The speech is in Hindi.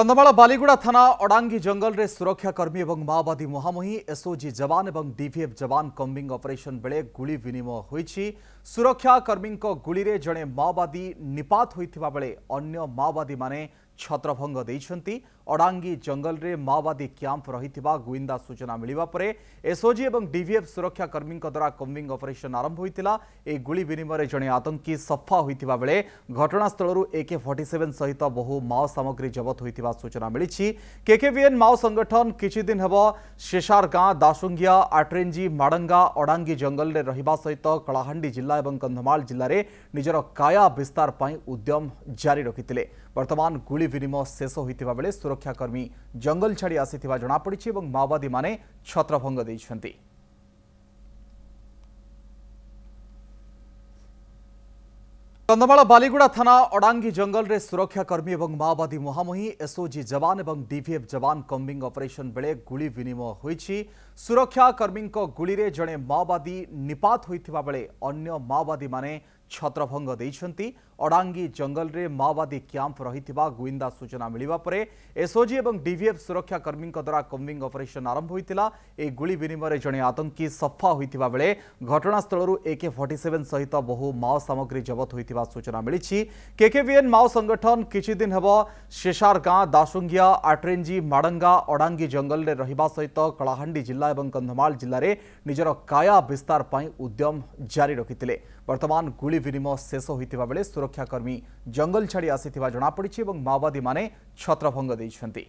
कंधमाल बालीगुड़ा थाना अडांगी जंगल रे सुरक्षाकर्मी और माओवादी मुहांमुही एसओजी जवान और डीभीएफ जवान कम्बिंग ऑपरेशन बेले गुड़ विनिमय होई सुरक्षाकर्मी गुली रे जड़े माओवादी निपात होता बेले अन्य माओवादी छत्रभंग अडांगी जंगल में माओवादी क्यांप रही गुइंदा सूचना मिलवा पर एसओजी और डीभीएफ सुरक्षाकर्मी द्वारा कम्बिंग अपरेसन आरंभ होता एक गुड़ विनिमय जड़े आतंकी सफा होता बेले घटनास्थल एके फर्टी सेवेन सहित बहु माओ सामग्री जबत होता सूचना मिली केकेविएन माओ संगठन किद शेषार गां दासुंगिया आट्रेजी माडंगा अडांगी जंगल में रहा सहित कलाहां जिला और कंधमाल जिले में निजर काय विस्तार पर उद्यम जारी रखी वर्तमान गुड़ गुड़विनिम शेष होता बेले सुरक्षाकर्मी जंगल छाड़ आसी जमापड़ और माओवादी छत्रभंग कंधमाल बालीगुड़ा थाना अड़ांगी जंगल रे सुरक्षाकर्मी और माओवादी मुहांमुही एसओजी जवान और डीभीएफ जवान कम्बिंग ऑपरेशन बेले गुड़ विनिमय हो सुरक्षाकर्मी गुड़ में जड़े माओवादी निपात होता बेले अन्य माओवादी छत्रभंग अडांगी जंगल में माओवादी क्यांप रही गुइंदा सूचना मिलवा पर एसओजी और डीभीएफ सुरक्षाकर्मी द्वारा कम्बिंग अपरेसन आरंभ होता एक गुड़ विनिमय जड़े आतंकी सफा होता बेले घटनास्थल एके फर्टी सेवेन सहित बहु माओ सामग्री जबत होता सूचना मिली केकेएन माओ संगठन दिन हे शेषार गां दासुंगिया आट्रेंजी माड़ंगा अडांगी जंगल में रहा सहित कलाहां जिला कंधमाल जिले में निजर काया विस्तार पर उद्यम जारी रखी बर्तमान गुड़ ଗୁଳିବିନିମୟ ଶେଷ ହୋଇଥିବା ବେଳେ ସୁରକ୍ଷାକର୍ମୀ ଜଙ୍ଗଲ ଛାଡ଼ି ଆସିଥିବା ଜଣାପଡ଼ିଛି ଏବଂ ମାଓବାଦୀମାନେ ଛତ୍ରଭଙ୍ଗ ଦେଇଛନ୍ତି